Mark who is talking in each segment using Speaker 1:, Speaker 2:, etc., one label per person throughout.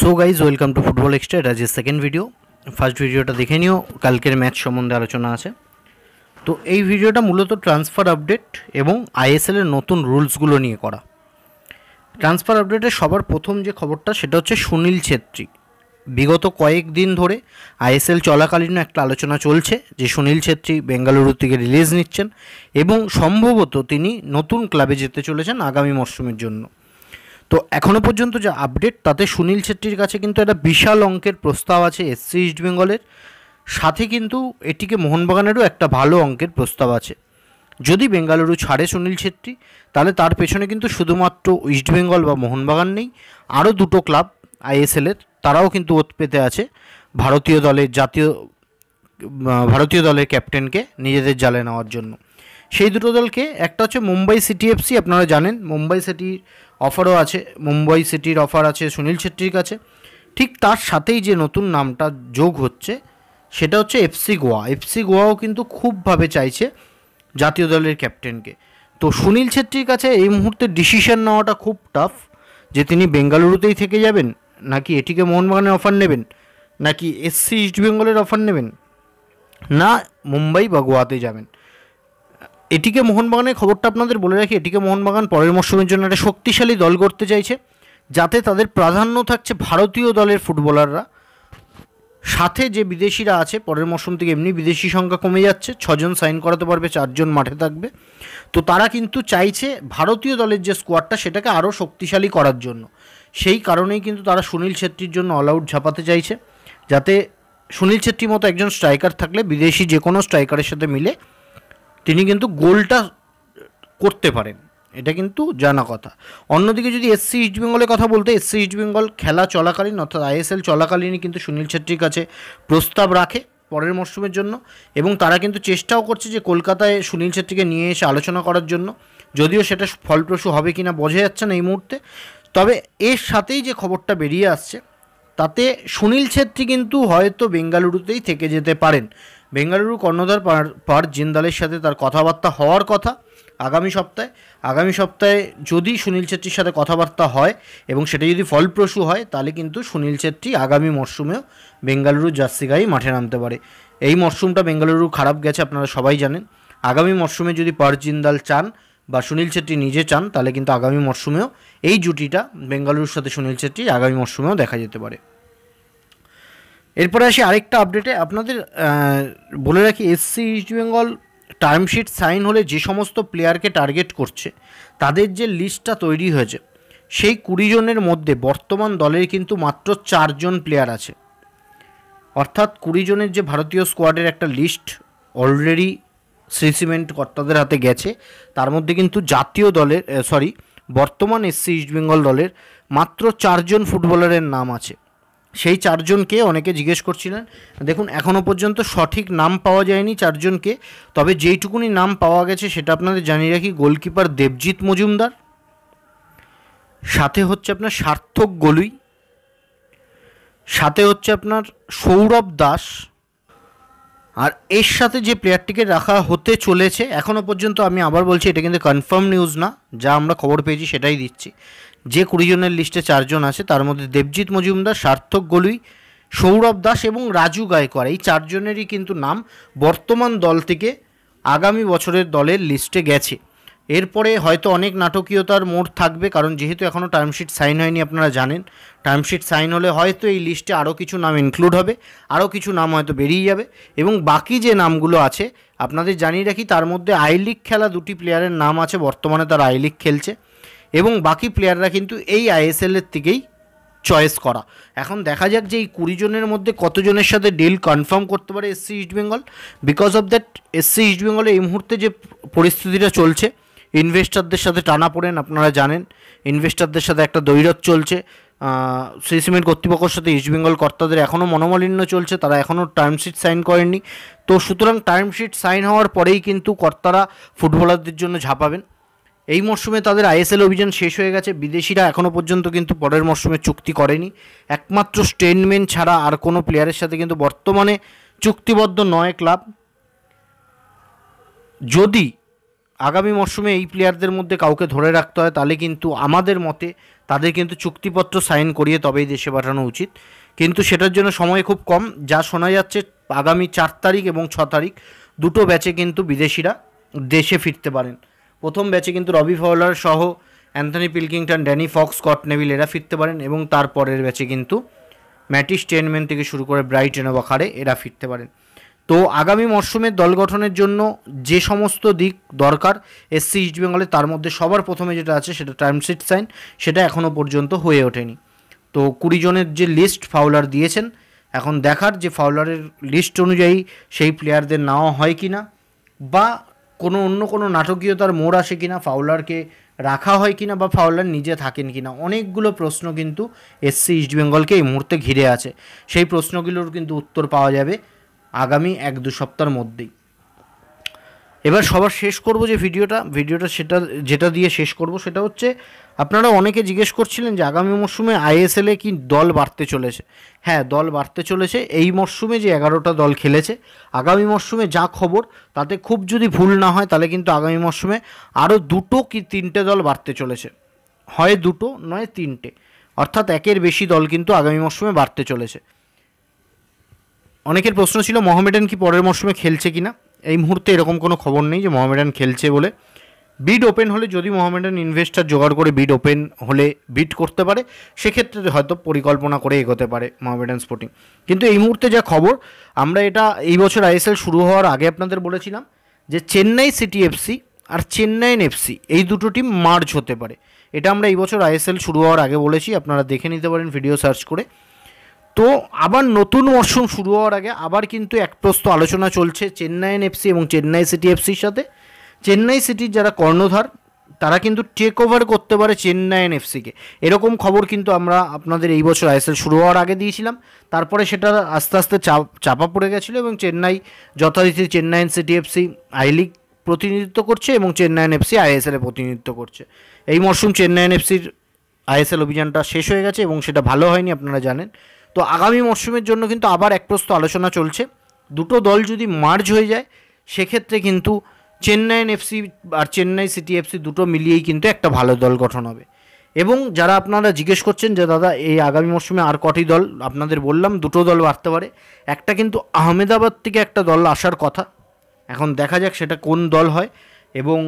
Speaker 1: so guys welcome to football extra এটা যে second video first ভিডিওটা দেখে নিও কালকের ম্যাচ সম্বন্ধে আলোচনা আছে তো এই ভিডিওটা মূলত ট্রান্সফার আপডেট এবং আইএসএলের নতুন রুলসগুলো নিয়ে করা ট্রান্সফার আপডেটে সবার প্রথম যে খবরটা সেটা হচ্ছে সুনীল ছেত্রী বিগত কয়েকদিন ধরে আইএসএল চলাকালীন একটা আলোচনা চলছে যে সুনীল ছেত্রী বেঙ্গালুরু থেকে রিলিজ নিচ্ছেন এবং সম্ভবত তিনি নতুন ক্লাবে যেতে চলেছেন আগামী মরশুমের জন্য তো এখনও পর্যন্ত যা আপডেট তাতে সুনীল ছেত্রীর কাছে কিন্তু একটা বিশাল অঙ্কের প্রস্তাব আছে এসসি ইস্ট বেঙ্গলের সাথে কিন্তু এটিকে মোহনবাগানেরও একটা ভালো অঙ্কের প্রস্তাব আছে যদি বেঙ্গালুরু ছাড়ে সুনীল ছেত্রী তাহলে তার পেছনে কিন্তু শুধুমাত্র ইস্টবেঙ্গল বা মোহনবাগান নেই আরও দুটো ক্লাব আইএসএলের তারাও কিন্তু ওত পেতে আছে ভারতীয় দলের জাতীয় ভারতীয় দলের ক্যাপ্টেনকে নিজেদের জালে নেওয়ার জন্য সেই দুটো দলকে একটা হচ্ছে মুম্বাই সিটি এফসি আপনারা জানেন মুম্বাই সিটি অফারও আছে মুম্বাই সিটির অফার আছে সুনীল ছেত্রীর কাছে ঠিক তার সাথেই যে নতুন নামটা যোগ হচ্ছে সেটা হচ্ছে এফসি গোয়া এফসি গোয়াও কিন্তু খুবভাবে চাইছে জাতীয় দলের ক্যাপ্টেনকে তো সুনীল ছেত্রীর কাছে এই মুহূর্তে ডিসিশন নেওয়াটা খুব টাফ যে তিনি বেঙ্গালুরুতেই থেকে যাবেন নাকি এটিকে মোহনবাগানের অফার নেবেন নাকি এসসি ইস্টবেঙ্গলের অফার নেবেন না মুম্বাই বা গোয়াতে যাবেন এটিকে মোহনবাগানের খবরটা আপনাদের বলে রাখি এটিকে মোহনবাগান পরের মরশুমের জন্য একটা শক্তিশালী দল করতে চাইছে যাতে তাদের প্রাধান্য থাকছে ভারতীয় দলের ফুটবলাররা সাথে যে বিদেশিরা আছে পরের মরশুম থেকে এমনি বিদেশি সংখ্যা কমে যাচ্ছে ছজন সাইন করাতে পারবে চারজন মাঠে থাকবে তো তারা কিন্তু চাইছে ভারতীয় দলের যে স্কোয়াডটা সেটাকে আরও শক্তিশালী করার জন্য সেই কারণেই কিন্তু তারা সুনীল ছেত্রীর জন্য অল আউট ঝাঁপাতে চাইছে যাতে সুনীল ছেত্রীর মতো একজন স্ট্রাইকার থাকলে বিদেশি যে কোনো স্ট্রাইকারের সাথে মিলে তিনি কিন্তু গোলটা করতে পারেন এটা কিন্তু জানা কথা অন্যদিকে যদি এসসি ইস্টবেঙ্গলের কথা বলতে এসসি ইস্টবেঙ্গল খেলা চলাকালীন অর্থাৎ আইএসএল চলাকালীনই কিন্তু সুনীল ছেত্রীর কাছে প্রস্তাব রাখে পরের মরশুমের জন্য এবং তারা কিন্তু চেষ্টাও করছে যে কলকাতায় সুনীল ছেত্রীকে নিয়ে এসে আলোচনা করার জন্য যদিও সেটা ফলপ্রসূ হবে কিনা বোঝা যাচ্ছে না এই মুহূর্তে তবে এর সাথেই যে খবরটা বেরিয়ে আসছে তাতে সুনীল ছেত্রী কিন্তু হয়তো বেঙ্গালুরুতেই থেকে যেতে পারেন বেঙ্গালুরু কর্ণধার পার জিন্দালের সাথে তার কথাবার্তা হওয়ার কথা আগামী সপ্তাহে আগামী সপ্তাহে যদি সুনীল ছেত্রীর সাথে কথাবার্তা হয় এবং সেটা যদি ফলপ্রসূ হয় তাহলে কিন্তু সুনীল ছেত্রী আগামী মরশুমেও বেঙ্গালুরুর জার্সি গায়ে মাঠে নামতে পারে এই মরশুমটা বেঙ্গালুরু খারাপ গেছে আপনারা সবাই জানেন আগামী মরশুমে যদি পার জিন্দাল চান বা সুনীল ছেত্রী নিজে চান তাহলে কিন্তু আগামী মরশুমেও এই জুটিটা বেঙ্গালুরুর সাথে সুনীল ছেত্রী আগামী মরশুমেও দেখা যেতে পারে এরপরে আসি আরেকটা আপডেটে আপনাদের বলে রাখি SC East Bengal term sheet sign হলে যে সমস্ত প্লেয়ারকে টার্গেট করছে তাদের যে লিস্টটা তৈরি হয়েছে সেই কুড়ি জনের মধ্যে বর্তমান দলের কিন্তু মাত্র চারজন প্লেয়ার আছে অর্থাৎ কুড়ি জনের যে ভারতীয় স্কোয়াডের একটা লিস্ট অলরেডি সিমেন্ট কর্তাদের হাতে গেছে তার মধ্যে কিন্তু জাতীয় দলের সরি বর্তমান এসসি ইস্টবেঙ্গল দলের মাত্র চারজন ফুটবলারের নাম আছে সেই চারজনকে অনেকে জিজ্ঞেস করছিলেন দেখুন এখনও পর্যন্ত সঠিক নাম পাওয়া যায়নি চারজনকে তবে যেইটুকুনি নাম পাওয়া গেছে সেটা আপনাদের জানিয়ে রাখি গোলকিপার দেবজিৎ মজুমদার সাথে হচ্ছে আপনার সার্থক গলুই সাথে হচ্ছে আপনার সৌরভ দাস আর এর সাথে যে প্লেয়ারটিকে রাখা হতে চলেছে এখনও পর্যন্ত আমি আবার বলছি এটা কিন্তু কনফার্ম নিউজ না যা আমরা খবর পেয়েছি সেটাই দিচ্ছি যে কুড়িজনের লিস্টে চারজন আছে তার মধ্যে দেবজিৎ মজুমদার সার্থক গলুই সৌরভ দাস এবং রাজু গায়কর এই চারজনেরই কিন্তু নাম বর্তমান দল থেকে আগামী বছরের দলের লিস্টে গেছে এরপরে হয়তো অনেক নাটকীয়তার মোড় থাকবে কারণ যেহেতু এখনও টার্মশিট সাইন হয়নি আপনারা জানেন টার্মশিট সাইন হলে হয়তো এই লিস্টে আরও কিছু নাম ইনক্লুড হবে আরও কিছু নাম হয়তো বেরিয়ে যাবে এবং বাকি যে নামগুলো আছে আপনাদের জানিয়ে রাখি তার মধ্যে আই লিগ খেলা দুটি প্লেয়ারের নাম আছে বর্তমানে তার আই লিগ খেলছে এবং বাকি প্লেয়াররা কিন্তু এই আইএসএলের থেকেই চয়েস করা এখন দেখা যাক যে এই কুড়ি জনের মধ্যে কতজনের সাথে ডিল কনফার্ম করতে পারে SC East Bengal because of that SC ইস্টবেঙ্গলে এই মুহূর্তে যে পরিস্থিতিটা চলছে ইনভেস্টারদের সাথে টানা পড়েন আপনারা জানেন ইনভেস্টারদের সাথে একটা দৈরথ চলছে শ্রী সিমেন্ট কর্তৃপক্ষের সাথে ইস্টবেঙ্গল কর্তাদের এখনও মনোমালিন্য চলছে তারা এখনও টার্মশিট সাইন করেননি তো সুতরাং টার্মশিট সাইন হওয়ার পরেই কিন্তু কর্তারা ফুটবলারদের জন্য ঝাঁপাবেন এই মরশুমে তাদের আইএসএল অভিযান শেষ হয়ে গেছে বিদেশিরা এখনও পর্যন্ত কিন্তু পরের মরশুমে চুক্তি করেনি একমাত্র স্টেনম্যান ছাড়া আর কোনো প্লেয়ারের সাথে কিন্তু বর্তমানে চুক্তিবদ্ধ নয় ক্লাব যদি আগামী মরশুমে এই প্লেয়ারদের মধ্যে কাউকে ধরে রাখতে হয় তাহলে কিন্তু আমাদের মতে তাদের কিন্তু চুক্তিপত্র সাইন করিয়ে তবেই দেশে পাঠানো উচিত কিন্তু সেটার জন্য সময় খুব কম যা শোনা যাচ্ছে আগামী চার তারিখ এবং ছ তারিখ দুটো ব্যাচে কিন্তু বিদেশিরা দেশে ফিরতে পারেন প্রথম ব্যাচে কিন্তু রবি ফাওলার সহ Anthony Pilkington Danny Fox Scott Neville এরা ফিরতে পারেন এবং তারপরের ব্যাচে কিন্তু ম্যাটিস টেনমেন থেকে শুরু করে ব্রাইট বা এরা ফিরতে পারেন তো আগামী মরশুমে দল গঠনের জন্য যে সমস্ত দিক দরকার এসসি ইস্টবেঙ্গলে তার মধ্যে সবার প্রথমে যেটা আছে সেটা টার্মশিট সাইন সেটা এখনও পর্যন্ত হয়ে ওঠেনি তো কুড়ি জনের যে লিস্ট ফাউলার দিয়েছেন এখন দেখার যে ফাউলারের লিস্ট অনুযায়ী সেই প্লেয়ারদের নেওয়া হয় কি না বা কোনো অন্য কোনো নাটকীয়তার মোড় আসে কি না ফাউলারকে রাখা হয় কিনা বা ফাউলার নিজে থাকেন কিনা অনেকগুলো প্রশ্ন কিন্তু এসসি ইস্টবেঙ্গলকে এই মুহূর্তে ঘিরে আছে সেই প্রশ্নগুলোর কিন্তু উত্তর পাওয়া যাবে আগামী এক দু সপ্তাহের মধ্যেই এবার সবার শেষ করব যে ভিডিওটা ভিডিওটা সেটা যেটা দিয়ে শেষ করব সেটা হচ্ছে আপনারা অনেকে জিজ্ঞেস করছিলেন যে আগামী মরশুমে আইএসএলে কি দল বাড়তে চলেছে হ্যাঁ দল বাড়তে চলেছে এই মরশুমে যে এগারোটা দল খেলেছে আগামী মরশুমে যা খবর তাতে খুব যদি ভুল না হয় তাহলে কিন্তু আগামী মরশুমে আরও দুটো কি তিনটে দল বাড়তে চলেছে হয় দুটো নয় তিনটে অর্থাৎ একের বেশি দল কিন্তু আগামী মরশুমে বাড়তে চলেছে অনেকের প্রশ্ন ছিল মোহামেডান কি পরের মরশুমে খেলছে কিনা এই মুহূর্তে এরকম কোনো খবর নেই যে মোহামেডান খেলছে বলে বিড ওপেন হলে যদি মোহামেডান ইনভেস্টার জোগাড় করে বিড ওপেন হলে বিড করতে পারে সেক্ষেত্রে হয়তো পরিকল্পনা করে এগোতে পারে মোহামেডান স্পোর্টিং কিন্তু এই মুহূর্তে যা খবর আমরা এটা এই বছর আইএসএল শুরু হওয়ার আগে আপনাদের বলেছিলাম যে চেন্নাই সিটি এফসি আর চেন্নাইন এফসি এই দুটো টিম মার্চ হতে পারে এটা আমরা এই বছর আইএসএল শুরু হওয়ার আগে বলেছি আপনারা দেখে নিতে পারেন ভিডিও সার্চ করে তো আবার নতুন মরশুম শুরু হওয়ার আগে আবার কিন্তু এক প্রস্ত আলোচনা চলছে চেন্নাইন এফসি এবং চেন্নাই সিটি এফসির সাথে চেন্নাই সিটির যারা কর্ণধার তারা কিন্তু টেক ওভার করতে পারে এন এফসিকে এরকম খবর কিন্তু আমরা আপনাদের এই বছর আইএসএল শুরু হওয়ার আগে দিয়েছিলাম তারপরে সেটা আস্তে আস্তে চাপা পড়ে গেছিলো এবং চেন্নাই যথারীতি Chennai City FC I League প্রতিনিধিত্ব করছে এবং এন এফসি আইএসএলে প্রতিনিধিত্ব করছে এই মরশুম এন এফসির আইএসএল অভিযানটা শেষ হয়ে গেছে এবং সেটা ভালো হয়নি আপনারা জানেন তো আগামী মরশুমের জন্য কিন্তু আবার একপ্রস্ত আলোচনা চলছে দুটো দল যদি মার্জ হয়ে যায় সেক্ষেত্রে কিন্তু চেন্নাইন এফসি আর চেন্নাই সিটি এফসি দুটো মিলিয়েই কিন্তু একটা ভালো দল গঠন হবে এবং যারা আপনারা জিজ্ঞেস করছেন যে দাদা এই আগামী মরশুমে আর কটি দল আপনাদের বললাম দুটো দল বাড়তে পারে একটা কিন্তু আহমেদাবাদ থেকে একটা দল আসার কথা এখন দেখা যাক সেটা কোন দল হয় এবং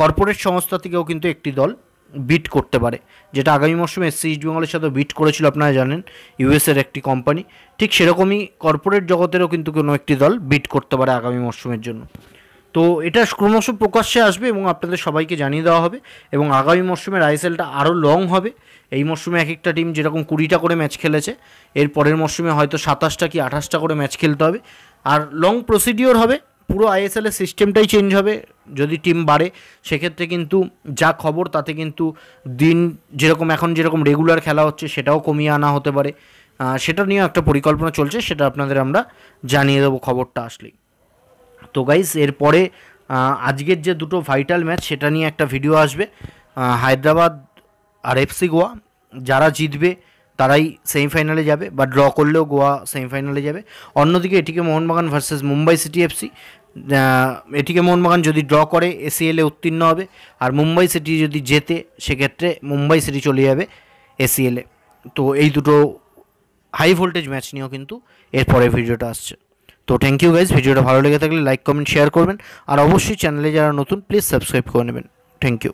Speaker 1: কর্পোরেট সংস্থা থেকেও কিন্তু একটি দল বিট করতে পারে যেটা আগামী মরশুমে এসসি ইস্ট বেঙ্গলের সাথে বিট করেছিল আপনারা জানেন ইউএসের একটি কোম্পানি ঠিক সেরকমই কর্পোরেট জগতেরও কিন্তু কোনো একটি দল বিট করতে পারে আগামী মরশুমের জন্য তো এটা ক্রমশ প্রকাশ্যে আসবে এবং আপনাদের সবাইকে জানিয়ে দেওয়া হবে এবং আগামী মরশুমের আইএসএলটা আরও লং হবে এই মরশুমে এক একটা টিম যেরকম কুড়িটা করে ম্যাচ খেলেছে এর পরের মরশুমে হয়তো সাতাশটা কি আঠাশটা করে ম্যাচ খেলতে হবে আর লং প্রসিডিওর হবে পুরো আইএসএলের সিস্টেমটাই চেঞ্জ হবে যদি টিম বাড়ে সেক্ষেত্রে কিন্তু যা খবর তাতে কিন্তু দিন যেরকম এখন যেরকম রেগুলার খেলা হচ্ছে সেটাও কমিয়ে আনা হতে পারে সেটা নিয়েও একটা পরিকল্পনা চলছে সেটা আপনাদের আমরা জানিয়ে দেবো খবরটা আসলেই তো গাইস এরপরে আজকের যে দুটো ভাইটাল ম্যাচ সেটা নিয়ে একটা ভিডিও আসবে হায়দ্রাবাদ আর এফসি গোয়া যারা জিতবে তারাই সেমিফাইনালে যাবে বা ড্র করলেও গোয়া সেমিফাইনালে যাবে অন্যদিকে ATK Mohun Bagan versus Mumbai City FC ATK Mohun Bagan যদি ড্র করে e এসিএলে উত্তীর্ণ হবে আর মুম্বাই সিটি যদি জেতে সেক্ষেত্রে মুম্বাই সিটি চলে যাবে e এসিএলে তো এই দুটো হাই ভোল্টেজ ম্যাচ নিয়েও কিন্তু এরপরে ভিডিওটা আসছে তো থ্যাংক ইউ গাইজ ভিডিওটা ভালো লেগে থাকলে লাইক কমেন্ট শেয়ার করবেন আর অবশ্যই চ্যানেলে যারা নতুন প্লিজ সাবস্ক্রাইব করে নেবেন থ্যাংক ইউ